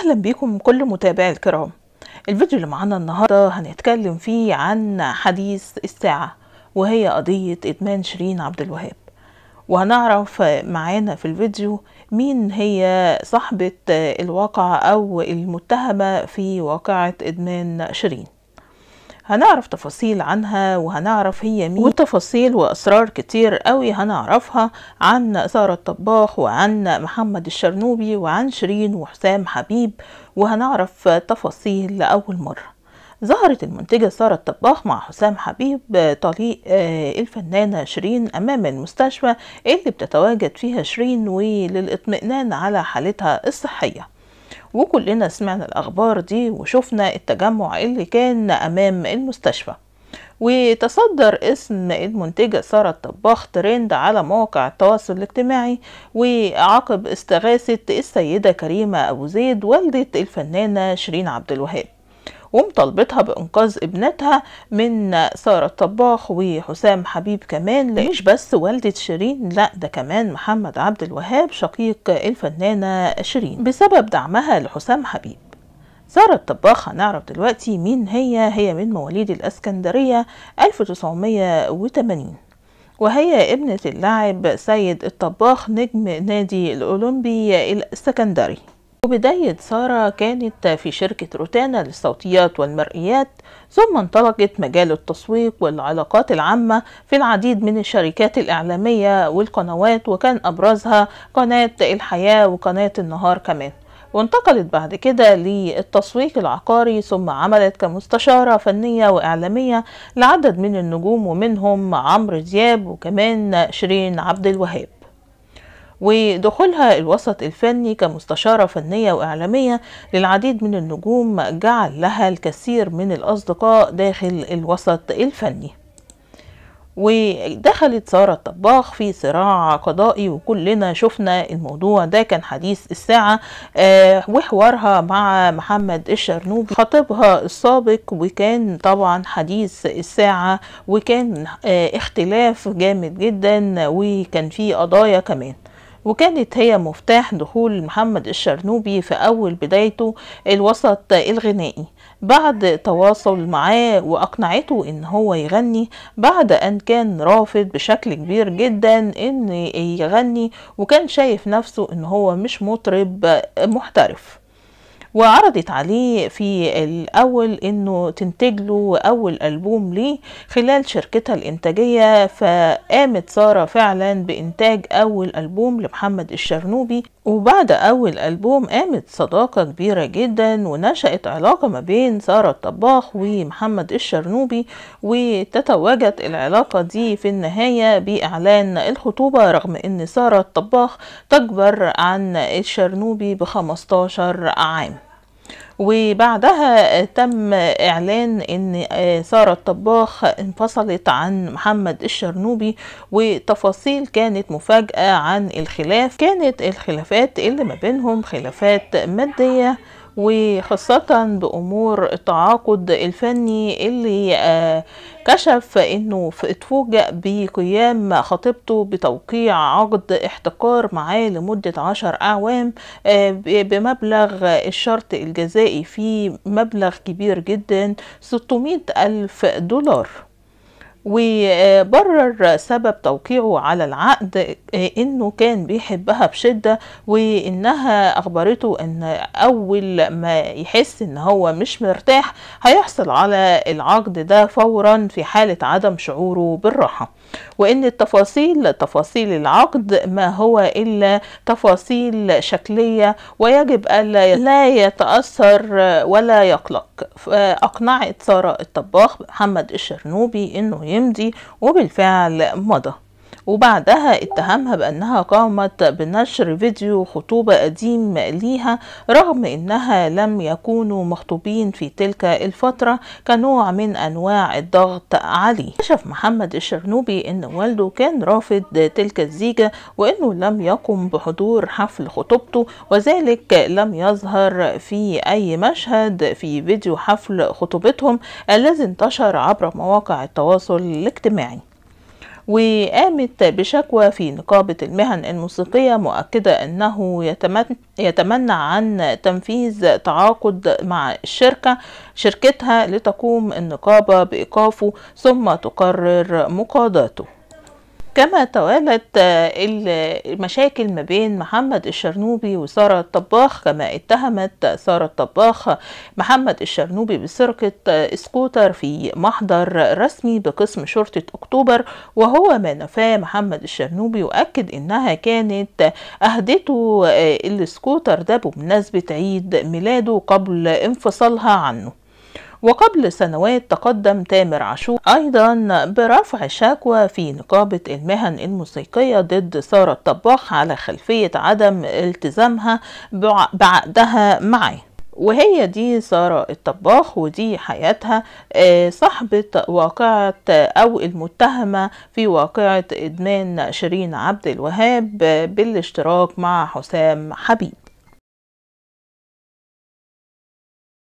اهلا بيكم كل متابعي الكرام الفيديو اللي معانا النهارده هنتكلم فيه عن حديث الساعه وهي قضيه ادمان شيرين عبد الوهاب وهنعرف معانا في الفيديو مين هي صاحبه الواقع او المتهمه في واقعه ادمان شيرين هنعرف تفاصيل عنها وهنعرف هي مين وتفاصيل وأسرار كتير قوي هنعرفها عن سارة الطباخ وعن محمد الشرنوبي وعن شيرين وحسام حبيب وهنعرف تفاصيل لأول مرة ظهرت المنتجة سارة الطباخ مع حسام حبيب طليق آه، الفنانة شيرين أمام المستشفى اللي بتتواجد فيها شيرين وللاطمئنان على حالتها الصحية وكلنا سمعنا الأخبار دي وشفنا التجمع اللي كان أمام المستشفى وتصدر اسم المنتجة سارة الطباخ ترند على مواقع التواصل الاجتماعي وعقب استغاثة السيدة كريمة أبو زيد والدة الفنانة شيرين عبد الوهاب ومطالبتها بإنقاذ ابنتها من سارة الطباخ وحسام حبيب كمان مش بس والدة شيرين لا ده كمان محمد عبد الوهاب شقيق الفنانة شيرين بسبب دعمها لحسام حبيب سارة الطباخ هنعرف دلوقتي مين هي هي من مواليد الأسكندرية 1980 وهي ابنة اللاعب سيد الطباخ نجم نادي الأولمبي السكندري وبداية سارة كانت في شركة روتانا للصوتيات والمرئيات ثم انطلقت مجال التسويق والعلاقات العامة في العديد من الشركات الإعلامية والقنوات وكان أبرزها قناة الحياة وقناة النهار كمان وانتقلت بعد كده للتسويق العقاري ثم عملت كمستشارة فنية وإعلامية لعدد من النجوم ومنهم عمرو دياب وكمان شيرين عبد الوهاب ودخولها الوسط الفني كمستشارة فنية وإعلامية للعديد من النجوم جعل لها الكثير من الأصدقاء داخل الوسط الفني ودخلت سارة الطباخ في صراع قضائي وكلنا شفنا الموضوع ده كان حديث الساعة آه، وحوارها مع محمد الشرنوبي خطيبها السابق وكان طبعا حديث الساعة وكان آه، اختلاف جامد جدا وكان فيه قضايا كمان وكانت هي مفتاح دخول محمد الشرنوبي في أول بدايته الوسط الغنائي بعد تواصل معاه وأقنعته إن هو يغني بعد أن كان رافض بشكل كبير جدا إن يغني وكان شايف نفسه إن هو مش مطرب محترف وعرضت عليه في الأول إنه تنتج له أول ألبوم ليه خلال شركتها الإنتاجية فقامت سارة فعلا بإنتاج أول ألبوم لمحمد الشرنوبي وبعد أول ألبوم قامت صداقة كبيرة جدا ونشأت علاقة ما بين سارة الطباخ ومحمد الشرنوبي وتتوجت العلاقة دي في النهاية بإعلان الخطوبة رغم إن سارة الطباخ تكبر عن الشرنوبي بخمستاشر عام وبعدها تم إعلان أن آه، سارة الطباخ انفصلت عن محمد الشرنوبي وتفاصيل كانت مفاجأة عن الخلاف كانت الخلافات اللي ما بينهم خلافات مادية وخاصة بأمور التعاقد الفني اللي آه، كشف أنه اتفوجئ بقيام خطيبته بتوقيع عقد احتكار معاه لمدة عشر أعوام آه، بمبلغ الشرط الجزائي فيه مبلغ كبير جدا ستمائة ألف دولار وبرر سبب توقيعه على العقد آه، انه كان بيحبها بشدة وانها اخبرته ان اول ما يحس ان هو مش مرتاح هيحصل على العقد ده فورا في حالة عدم شعوره بالراحة وإن التفاصيل تفاصيل العقد ما هو إلا تفاصيل شكلية ويجب ألا لا يتأثر ولا يقلق فأقنعت سارة الطباخ محمد الشرنوبي إنه يمضي وبالفعل مضى وبعدها اتهمها بأنها قامت بنشر فيديو خطوبة قديم ليها رغم أنها لم يكونوا مخطوبين في تلك الفترة كنوع من أنواع الضغط عليه كشف محمد الشرنوبي أن والده كان رافض تلك الزيجة وأنه لم يقم بحضور حفل خطوبته وذلك لم يظهر في أي مشهد في فيديو حفل خطوبتهم الذي انتشر عبر مواقع التواصل الاجتماعي وقامت بشكوى في نقابة المهن الموسيقية مؤكدة أنه يتمنع عن تنفيذ تعاقد مع الشركة شركتها لتقوم النقابة بإيقافه ثم تقرر مقاضاته كما توالت آه، المشاكل ما بين محمد الشرنوبي وسارة الطباخ كما اتهمت سارة الطباخ محمد الشرنوبي بسرقة اسكوتر آه، في محضر رسمي بقسم شرطة أكتوبر وهو ما نفاه محمد الشرنوبي وأكد إنها كانت أهدته آه، الاسكوتر ده بمناسبة عيد ميلاده قبل انفصالها عنه وقبل سنوات تقدم تامر عاشور أيضا برفع شكوى في نقابة المهن الموسيقية ضد سارة الطباخ على خلفية عدم التزامها بعقدها معه وهي دي سارة الطباخ ودي حياتها آه، صاحبة واقعة أو المتهمة في واقعة إدمان شيرين عبد الوهاب آه، بالاشتراك مع حسام حبيب